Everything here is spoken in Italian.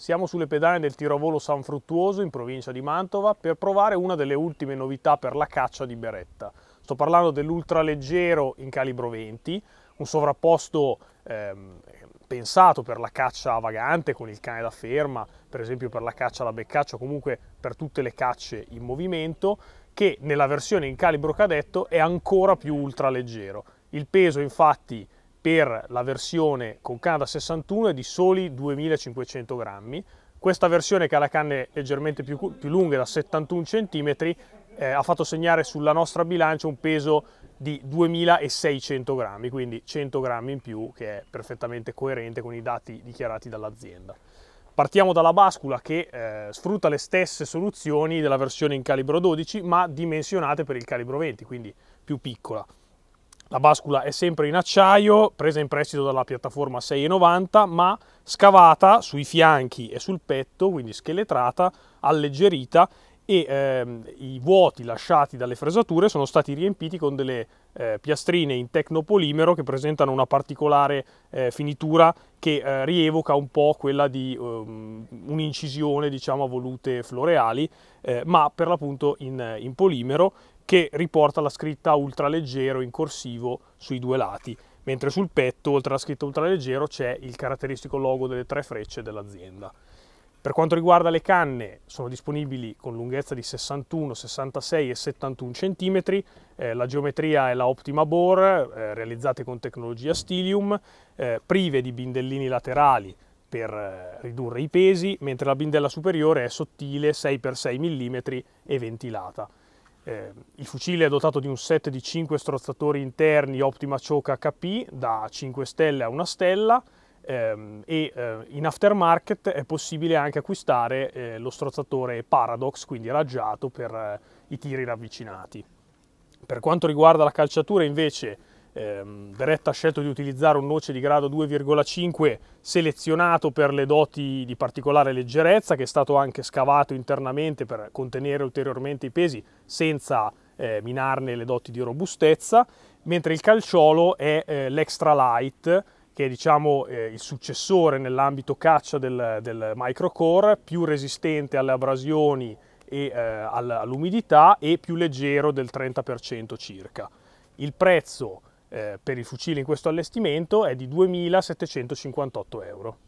Siamo sulle pedane del tirovolo San Fruttuoso in provincia di Mantova per provare una delle ultime novità per la caccia di Beretta. Sto parlando dell'ultraleggero in calibro 20, un sovrapposto ehm, pensato per la caccia vagante con il cane da ferma, per esempio per la caccia alla beccaccia, comunque per tutte le cacce in movimento, che nella versione in calibro cadetto è ancora più ultraleggero. Il peso infatti per la versione con canna da 61 è di soli 2500 grammi, questa versione che ha la canne leggermente più, più lunghe da 71 cm eh, ha fatto segnare sulla nostra bilancia un peso di 2600 grammi, quindi 100 grammi in più che è perfettamente coerente con i dati dichiarati dall'azienda. Partiamo dalla bascula che eh, sfrutta le stesse soluzioni della versione in calibro 12 ma dimensionate per il calibro 20, quindi più piccola. La bascula è sempre in acciaio, presa in prestito dalla piattaforma 6,90, ma scavata sui fianchi e sul petto, quindi scheletrata, alleggerita e ehm, i vuoti lasciati dalle fresature sono stati riempiti con delle eh, piastrine in tecnopolimero che presentano una particolare eh, finitura che eh, rievoca un po' quella di um, un'incisione diciamo a volute floreali eh, ma per l'appunto in, in polimero che riporta la scritta ultraleggero in corsivo sui due lati mentre sul petto oltre alla scritta ultraleggero c'è il caratteristico logo delle tre frecce dell'azienda. Per quanto riguarda le canne, sono disponibili con lunghezza di 61, 66 e 71 cm, eh, la geometria è la Optima Bore, eh, realizzate con tecnologia Stilium, eh, prive di bindellini laterali per eh, ridurre i pesi, mentre la bindella superiore è sottile 6x6 mm e ventilata. Eh, il fucile è dotato di un set di 5 strozzatori interni Optima Choke HP da 5 stelle a 1 stella Ehm, e eh, in aftermarket è possibile anche acquistare eh, lo strozzatore Paradox, quindi raggiato per eh, i tiri ravvicinati. Per quanto riguarda la calciatura invece ehm, Beretta ha scelto di utilizzare un noce di grado 2,5 selezionato per le doti di particolare leggerezza che è stato anche scavato internamente per contenere ulteriormente i pesi senza minarne le doti di robustezza, mentre il calciolo è l'extra light che è diciamo, eh, il successore nell'ambito caccia del, del microcore, più resistente alle abrasioni e eh, all'umidità e più leggero del 30% circa. Il prezzo eh, per il fucile in questo allestimento è di 2.758 euro.